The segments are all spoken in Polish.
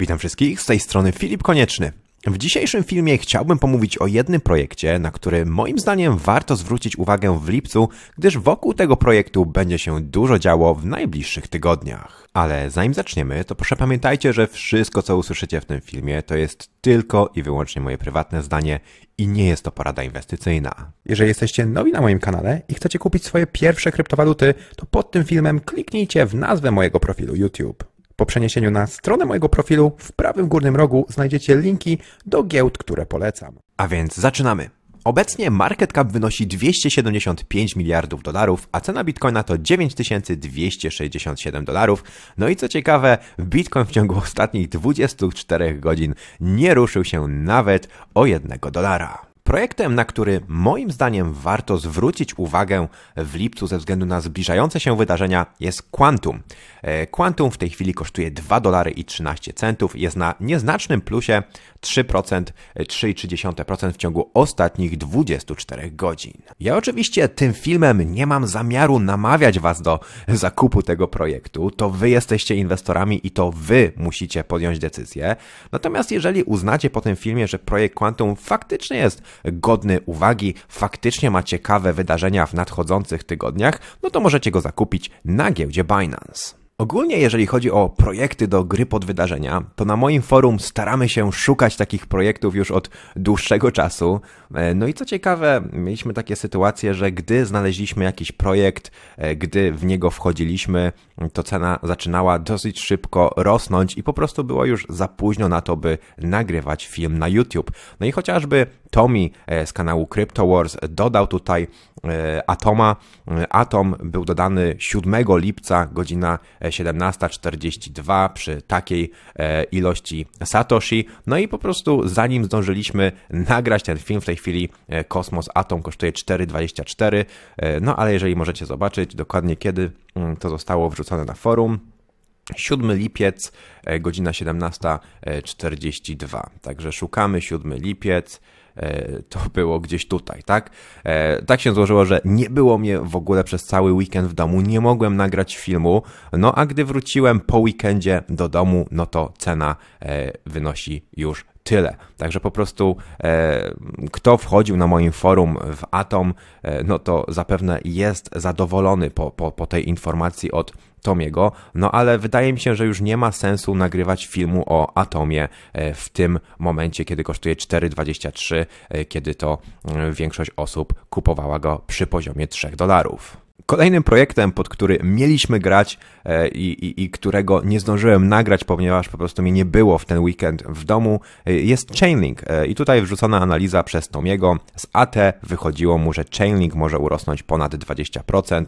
Witam wszystkich, z tej strony Filip Konieczny. W dzisiejszym filmie chciałbym pomówić o jednym projekcie, na który moim zdaniem warto zwrócić uwagę w lipcu, gdyż wokół tego projektu będzie się dużo działo w najbliższych tygodniach. Ale zanim zaczniemy, to proszę pamiętajcie, że wszystko co usłyszycie w tym filmie to jest tylko i wyłącznie moje prywatne zdanie i nie jest to porada inwestycyjna. Jeżeli jesteście nowi na moim kanale i chcecie kupić swoje pierwsze kryptowaluty, to pod tym filmem kliknijcie w nazwę mojego profilu YouTube. Po przeniesieniu na stronę mojego profilu w prawym górnym rogu znajdziecie linki do giełd, które polecam. A więc zaczynamy. Obecnie market cap wynosi 275 miliardów dolarów, a cena bitcoina to 9267 dolarów. No i co ciekawe, bitcoin w ciągu ostatnich 24 godzin nie ruszył się nawet o 1 dolara. Projektem, na który moim zdaniem warto zwrócić uwagę w lipcu ze względu na zbliżające się wydarzenia jest Quantum. E, Quantum w tej chwili kosztuje 2 dolary i 13 centów, jest na nieznacznym plusie 3%, 3,3% e, w ciągu ostatnich 24 godzin. Ja oczywiście tym filmem nie mam zamiaru namawiać Was do zakupu tego projektu, to Wy jesteście inwestorami i to Wy musicie podjąć decyzję. Natomiast jeżeli uznacie po tym filmie, że projekt Quantum faktycznie jest godny uwagi, faktycznie ma ciekawe wydarzenia w nadchodzących tygodniach, no to możecie go zakupić na giełdzie Binance. Ogólnie jeżeli chodzi o projekty do gry pod wydarzenia, to na moim forum staramy się szukać takich projektów już od dłuższego czasu. E, no i co ciekawe, mieliśmy takie sytuacje, że gdy znaleźliśmy jakiś projekt, e, gdy w niego wchodziliśmy, to cena zaczynała dosyć szybko rosnąć i po prostu było już za późno na to, by nagrywać film na YouTube. No i chociażby Tommy e, z kanału Crypto Wars dodał tutaj Atoma. Atom był dodany 7 lipca, godzina 17.42 przy takiej e, ilości Satoshi. No i po prostu zanim zdążyliśmy nagrać ten film, w tej chwili e, Kosmos Atom kosztuje 4,24. E, no ale jeżeli możecie zobaczyć dokładnie kiedy mm, to zostało wrzucone na forum. 7 lipiec, godzina 17.42. Także szukamy 7 lipiec. E, to było gdzieś tutaj, tak? E, tak się złożyło, że nie było mnie w ogóle przez cały weekend w domu, nie mogłem nagrać filmu, no a gdy wróciłem po weekendzie do domu, no to cena e, wynosi już tyle. Także po prostu e, kto wchodził na moim forum w Atom, e, no to zapewne jest zadowolony po, po, po tej informacji od Tomiego, no ale wydaje mi się, że już nie ma sensu nagrywać filmu o Atomie e, w tym momencie, kiedy kosztuje 4,23, e, kiedy to e, większość osób kupowała go przy poziomie 3 dolarów. Kolejnym projektem, pod który mieliśmy grać e, i, i, i, którego nie zdążyłem nagrać, ponieważ po prostu mnie nie było w ten weekend w domu, e, jest Chainlink. E, I tutaj wrzucona analiza przez Tomiego. Z AT wychodziło mu, że Chainlink może urosnąć ponad 20%.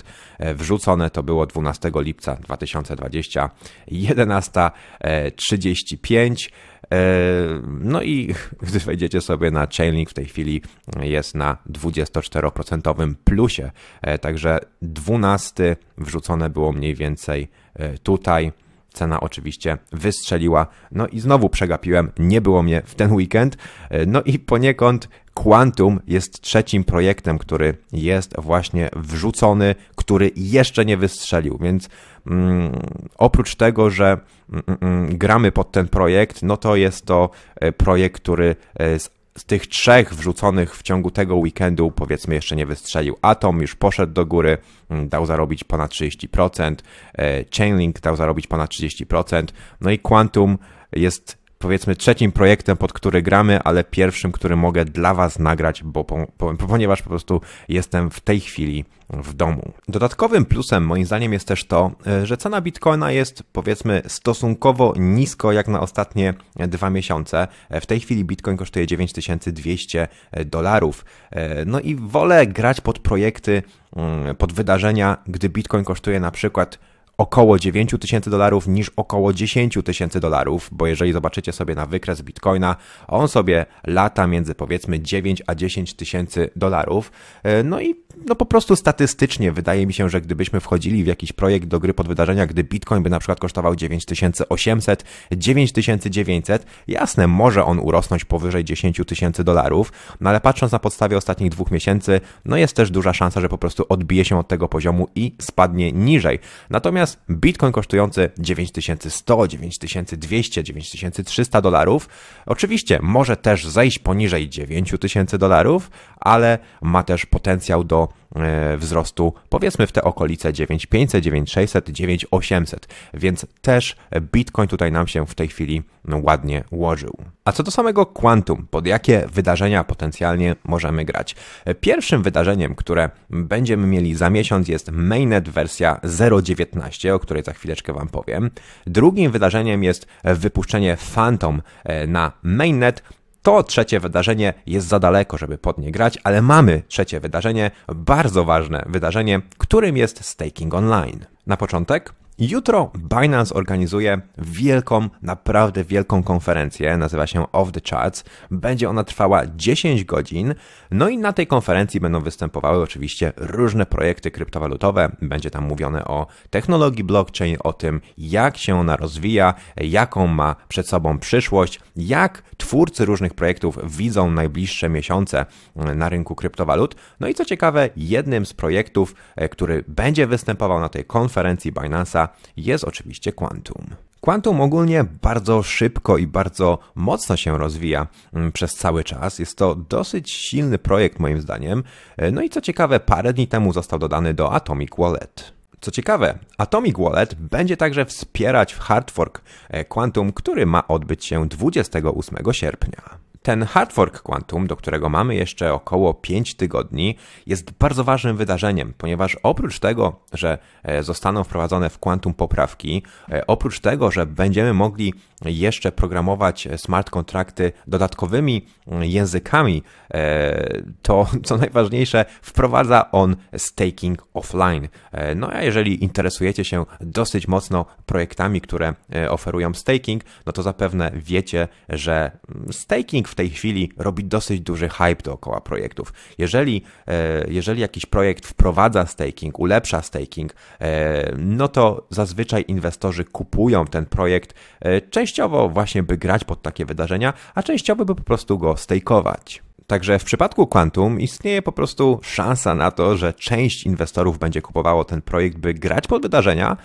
Wrzucone to było 12 lipca 2020, 11.35. E, no i gdy wejdziecie sobie na Chainlink, w tej chwili jest na 24% plusie, e, także 12 wrzucone było mniej więcej e, tutaj. Cena oczywiście wystrzeliła. No i znowu przegapiłem, nie było mnie w ten weekend. E, no i poniekąd Quantum jest trzecim projektem, który jest właśnie wrzucony, który jeszcze nie wystrzelił, więc mm, oprócz tego, że mm, mm, mm gramy pod ten projekt, no to jest to e, projekt, który e, z z tych trzech wrzuconych w ciągu tego weekendu, powiedzmy, jeszcze nie wystrzelił. Atom już poszedł do góry, mm, dał zarobić ponad 30%, e, Chainlink dał zarobić ponad 30%, no i Quantum jest powiedzmy trzecim projektem, pod który gramy, ale pierwszym, który mogę dla Was nagrać, bo, po, po, ponieważ po prostu jestem w tej chwili w domu. Dodatkowym plusem moim zdaniem jest też to, e, że cena bitcoina jest powiedzmy stosunkowo nisko jak na ostatnie dwa miesiące. E, w tej chwili bitcoin kosztuje 9200 dolarów. E, no i wolę grać pod projekty, mm, pod wydarzenia, gdy bitcoin kosztuje na przykład około 9 tysięcy dolarów niż około 10 tysięcy dolarów, bo jeżeli zobaczycie sobie na wykres Bitcoina, on sobie lata między powiedzmy 9 a 10 tysięcy dolarów. E, no i no po prostu statystycznie wydaje mi się, że gdybyśmy wchodzili w jakiś projekt do gry pod wydarzenia, gdy Bitcoin by na przykład kosztował 9800, 9900, jasne, może on urosnąć powyżej 10 tysięcy dolarów, no ale patrząc na podstawie ostatnich dwóch miesięcy, no jest też duża szansa, że po prostu odbije się od tego poziomu i spadnie niżej. Natomiast Bitcoin kosztujący 9100, 9200, 9300 dolarów, oczywiście może też zejść poniżej 9000 dolarów, ale ma też potencjał do E, wzrostu, powiedzmy w te okolice 9500, 9600, 9800, więc też Bitcoin tutaj nam się w tej chwili ładnie ułożył. A co do samego Quantum, pod jakie wydarzenia potencjalnie możemy grać? Pierwszym wydarzeniem, które będziemy mieli za miesiąc jest Mainnet wersja 0.19, o której za chwileczkę Wam powiem. Drugim wydarzeniem jest wypuszczenie Phantom e, na Mainnet, to trzecie wydarzenie jest za daleko, żeby pod nie grać, ale mamy trzecie wydarzenie, bardzo ważne wydarzenie, którym jest staking online. Na początek Jutro Binance organizuje wielką, naprawdę wielką konferencję, nazywa się Off the Charts. Będzie ona trwała 10 godzin. No i na tej konferencji będą występowały oczywiście różne projekty kryptowalutowe. Będzie tam mówione o technologii blockchain, o tym jak się ona rozwija, jaką ma przed sobą przyszłość, jak twórcy różnych projektów widzą najbliższe miesiące mm, na rynku kryptowalut. No i co ciekawe, jednym z projektów, e, który będzie występował na tej konferencji Binance'a jest oczywiście kwantum. Quantum ogólnie bardzo szybko i bardzo mocno się rozwija mm, przez cały czas. Jest to dosyć silny projekt moim zdaniem. E, no i co ciekawe, parę dni temu został dodany do Atomic Wallet. Co ciekawe, Atomic Wallet będzie także wspierać hardfork e, Quantum, który ma odbyć się 28 sierpnia. Ten hard fork Quantum, do którego mamy jeszcze około 5 tygodni, jest bardzo ważnym wydarzeniem, ponieważ oprócz tego, że e, zostaną wprowadzone w Quantum poprawki, e, oprócz tego, że będziemy mogli jeszcze programować smart kontrakty dodatkowymi mm, językami, e, to co najważniejsze, wprowadza on staking offline. No a jeżeli interesujecie się dosyć mocno projektami, które oferują staking, no to zapewne wiecie, że mm, staking w tej chwili robi dosyć duży hype dookoła projektów. Jeżeli, e, jeżeli jakiś projekt wprowadza staking, ulepsza staking, e, no to zazwyczaj inwestorzy kupują ten projekt e, częściowo właśnie by grać pod takie wydarzenia, a częściowo by po prostu go stakeować. Także w przypadku Quantum istnieje po prostu szansa na to, że część inwestorów będzie kupowało ten projekt, by grać pod wydarzenia,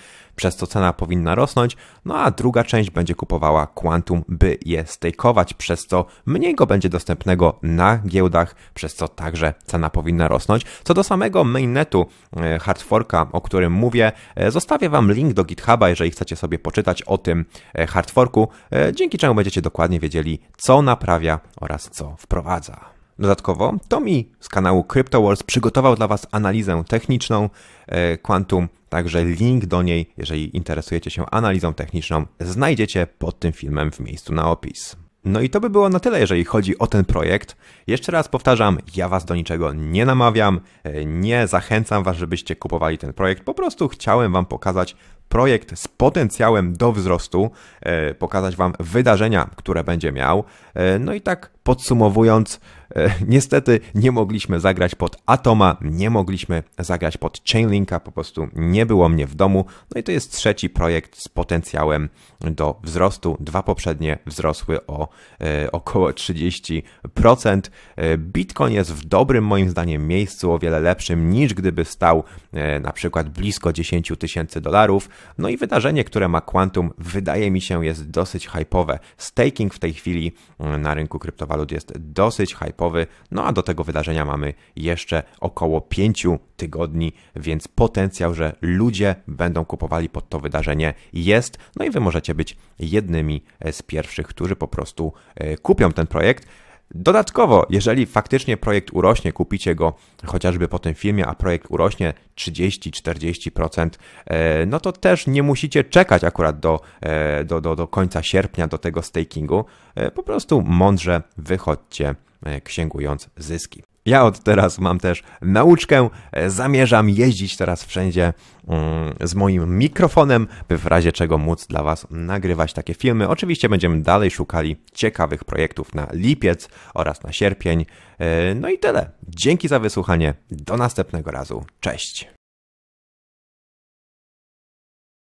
przez co cena powinna rosnąć, no a druga część będzie kupowała Quantum, by je stakeować, przez co mniej go będzie dostępnego na giełdach, przez co także cena powinna rosnąć. Co do samego mainnetu e, hardforka, o którym mówię, e, zostawię Wam link do GitHuba, jeżeli chcecie sobie poczytać o tym e, hardforku, dzięki czemu będziecie dokładnie wiedzieli, co naprawia oraz co wprowadza. Dodatkowo Tomi z kanału CryptoWars przygotował dla Was analizę techniczną Quantum Także link do niej, jeżeli interesujecie się analizą techniczną, znajdziecie pod tym filmem w miejscu na opis. No i to by było na tyle, jeżeli chodzi o ten projekt. Jeszcze raz powtarzam, ja Was do niczego nie namawiam, e, nie zachęcam Was, żebyście kupowali ten projekt. Po prostu chciałem Wam pokazać projekt z potencjałem do wzrostu, e, pokazać Wam wydarzenia, które będzie miał. E, no i tak podsumowując, e, niestety nie mogliśmy zagrać pod Atoma, nie mogliśmy zagrać pod Chainlinka, po prostu nie było mnie w domu. No i to jest trzeci projekt z potencjałem do wzrostu. Dwa poprzednie wzrosły o około 30%. Bitcoin jest w dobrym moim zdaniem miejscu, o wiele lepszym niż gdyby stał na przykład blisko 10 tysięcy dolarów. No i wydarzenie, które ma Quantum, wydaje mi się, jest dosyć hypowe. Staking w tej chwili mm, na rynku kryptowalut jest dosyć hypowy, no a do tego wydarzenia mamy jeszcze około 5 tygodni, więc potencjał, że ludzie będą kupowali pod to wydarzenie jest. No i wy możecie być jednymi e, z pierwszych, którzy po prostu e, kupią ten projekt. Dodatkowo, jeżeli faktycznie projekt urośnie, kupicie go chociażby po tym filmie, a projekt urośnie 30-40%, e, no to też nie musicie czekać akurat do, e, do, do, do końca sierpnia do tego stakingu. E, po prostu mądrze wychodźcie księgując zyski. Ja od teraz mam też nauczkę. E, zamierzam jeździć teraz wszędzie mm, z moim mikrofonem, by w razie czego móc dla Was nagrywać takie filmy. Oczywiście będziemy dalej szukali ciekawych projektów na lipiec oraz na sierpień. E, no i tyle. Dzięki za wysłuchanie. Do następnego razu. Cześć.